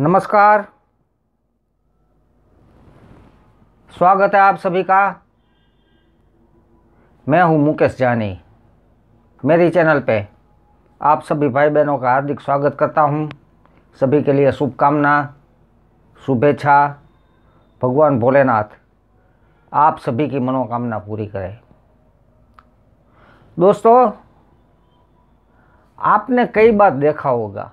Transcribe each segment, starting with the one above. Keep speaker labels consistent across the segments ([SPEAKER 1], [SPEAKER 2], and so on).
[SPEAKER 1] नमस्कार स्वागत है आप सभी का मैं हूं मुकेश जानी मेरी चैनल पे आप सभी भाई बहनों का हार्दिक स्वागत करता हूं सभी के लिए शुभकामना शुभेच्छा भगवान भोलेनाथ आप सभी की मनोकामना पूरी करें दोस्तों आपने कई बार देखा होगा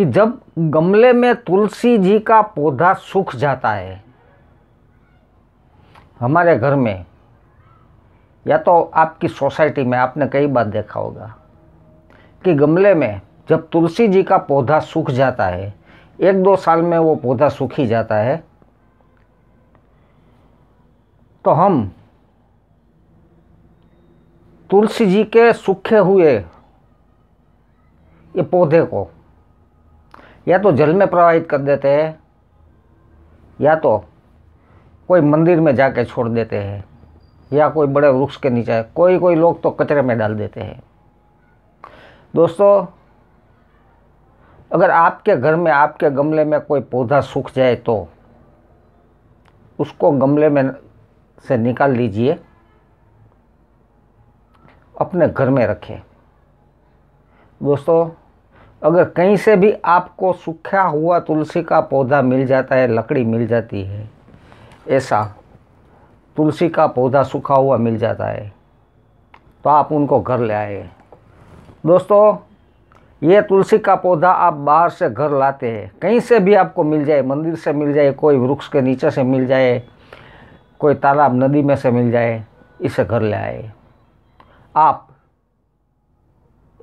[SPEAKER 1] कि जब गमले में तुलसी जी का पौधा सूख जाता है हमारे घर में या तो आपकी सोसाइटी में आपने कई बार देखा होगा कि गमले में जब तुलसी जी का पौधा सूख जाता है एक दो साल में वो पौधा सूख ही जाता है तो हम तुलसी जी के सूखे हुए ये पौधे को या तो जल में प्रवाहित कर देते हैं या तो कोई मंदिर में जाके छोड़ देते हैं या कोई बड़े वृक्ष के नीचे कोई कोई लोग तो कचरे में डाल देते हैं दोस्तों अगर आपके घर में आपके गमले में कोई पौधा सूख जाए तो उसको गमले में से निकाल लीजिए अपने घर में रखें दोस्तों अगर कहीं से भी आपको सूखा हुआ तुलसी का पौधा मिल जाता है लकड़ी मिल जाती है ऐसा तुलसी का पौधा सूखा हुआ मिल जाता है तो आप उनको घर ले आए दोस्तों ये तुलसी का पौधा आप बाहर से घर लाते हैं कहीं से भी आपको मिल जाए मंदिर से मिल जाए कोई वृक्ष के नीचे से मिल जाए कोई तालाब नदी में से मिल जाए इसे घर ले आए आप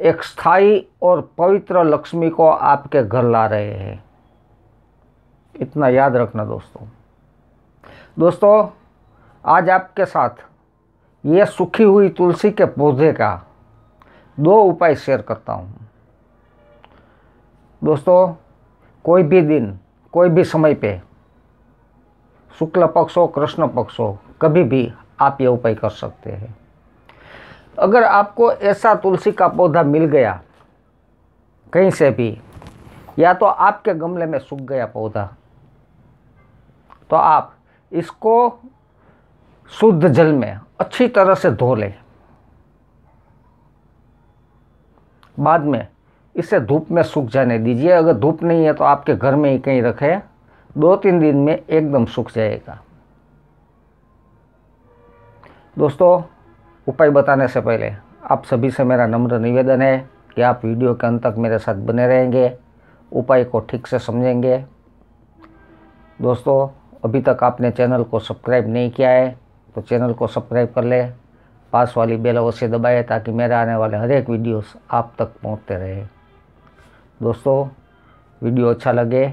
[SPEAKER 1] एक स्थायी और पवित्र लक्ष्मी को आपके घर ला रहे हैं इतना याद रखना दोस्तों दोस्तों आज आपके साथ ये सूखी हुई तुलसी के पौधे का दो उपाय शेयर करता हूँ दोस्तों कोई भी दिन कोई भी समय पे शुक्ल पक्ष हो कृष्ण पक्ष हो कभी भी आप ये उपाय कर सकते हैं अगर आपको ऐसा तुलसी का पौधा मिल गया कहीं से भी या तो आपके गमले में सूख गया पौधा तो आप इसको शुद्ध जल में अच्छी तरह से धो लें बाद में इसे धूप में सूख जाने दीजिए अगर धूप नहीं है तो आपके घर में ही कहीं रखें दो तीन दिन में एकदम सूख जाएगा दोस्तों उपाय बताने से पहले आप सभी से मेरा नम्र निवेदन है कि आप वीडियो के अंत तक मेरे साथ बने रहेंगे उपाय को ठीक से समझेंगे दोस्तों अभी तक आपने चैनल को सब्सक्राइब नहीं किया है तो चैनल को सब्सक्राइब कर ले पास वाली बेल अवश्य दबाए ताकि मेरे आने वाले हर एक वीडियोस आप तक पहुंचते रहे दोस्तों वीडियो अच्छा लगे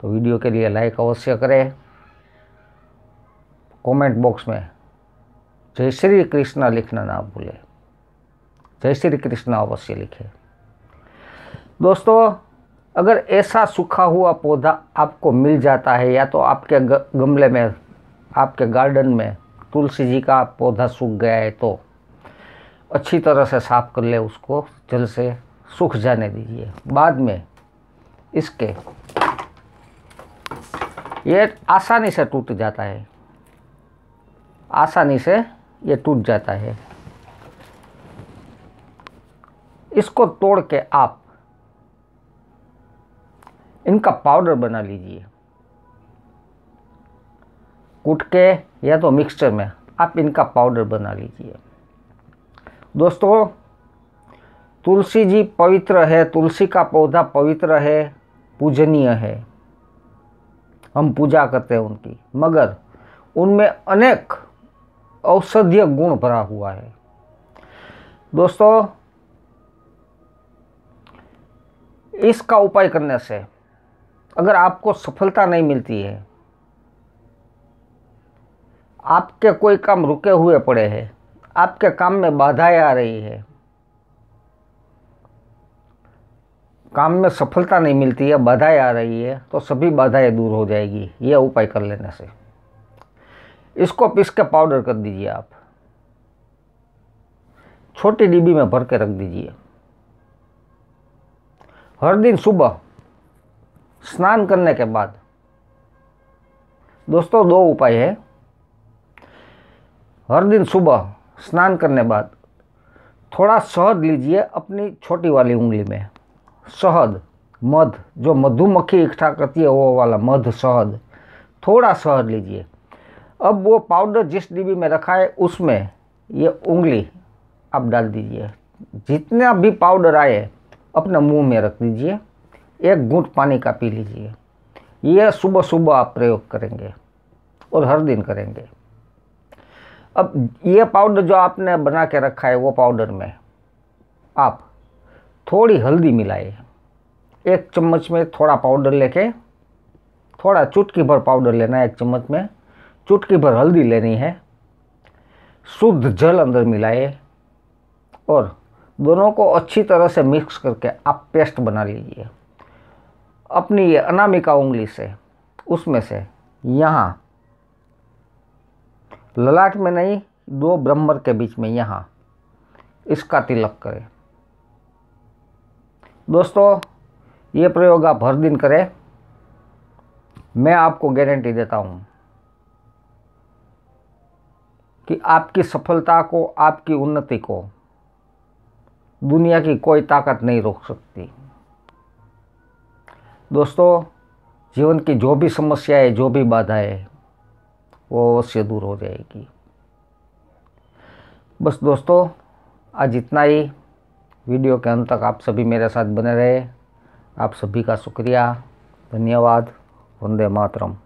[SPEAKER 1] तो वीडियो के लिए लाइक अवश्य करें कमेंट बॉक्स में जय श्री कृष्णा लिखना ना भूले जय श्री कृष्णा अवश्य लिखे दोस्तों अगर ऐसा सूखा हुआ पौधा आपको मिल जाता है या तो आपके गमले में आपके गार्डन में तुलसी जी का पौधा सूख गया है तो अच्छी तरह से साफ कर ले उसको जल से सूख जाने दीजिए बाद में इसके ये आसानी से टूट जाता है आसानी से ये टूट जाता है इसको तोड़ के आप इनका पाउडर बना लीजिए कूट के या तो मिक्सचर में आप इनका पाउडर बना लीजिए दोस्तों तुलसी जी पवित्र है तुलसी का पौधा पवित्र है पूजनीय है हम पूजा करते हैं उनकी मगर उनमें अनेक औषधीय गुण भरा हुआ है दोस्तों इसका उपाय करने से अगर आपको सफलता नहीं मिलती है आपके कोई काम रुके हुए पड़े हैं आपके काम में बाधाएं आ रही है काम में सफलता नहीं मिलती है बाधाएं आ रही है तो सभी बाधाएं दूर हो जाएगी यह उपाय कर लेने से इसको पीस के पाउडर कर दीजिए आप छोटी डिब्बी में भर के रख दीजिए हर दिन सुबह स्नान करने के बाद दोस्तों दो उपाय है हर दिन सुबह स्नान करने बाद थोड़ा शहद लीजिए अपनी छोटी वाली उंगली में शहद मध जो मधुमक्खी इकट्ठा करती है वो वाला मध शहद थोड़ा शहद लीजिए अब वो पाउडर जिस डिब्बी में रखा है उसमें ये उंगली आप डाल दीजिए जितना भी पाउडर आए अपने मुंह में रख दीजिए एक घूट पानी का पी लीजिए ये सुबह सुबह आप प्रयोग करेंगे और हर दिन करेंगे अब ये पाउडर जो आपने बना के रखा है वो पाउडर में आप थोड़ी हल्दी मिलाइए एक चम्मच में थोड़ा पाउडर लेके थोड़ा चुटकी भर पाउडर लेना है एक चम्मच में चुटकी भर हल्दी लेनी है शुद्ध जल अंदर मिलाए और दोनों को अच्छी तरह से मिक्स करके आप पेस्ट बना लीजिए अपनी ये अनामिका उंगली से उसमें से यहाँ ललाट में नहीं दो ब्रह्मर के बीच में यहाँ इसका तिलक करें दोस्तों ये प्रयोग आप हर दिन करें मैं आपको गारंटी देता हूँ कि आपकी सफलता को आपकी उन्नति को दुनिया की कोई ताकत नहीं रोक सकती दोस्तों जीवन की जो भी समस्याएं जो भी बाधाएं वो अवश्य दूर हो जाएगी बस दोस्तों आज इतना ही वीडियो के अंत तक आप सभी मेरे साथ बने रहे आप सभी का शुक्रिया धन्यवाद वंदे मातरम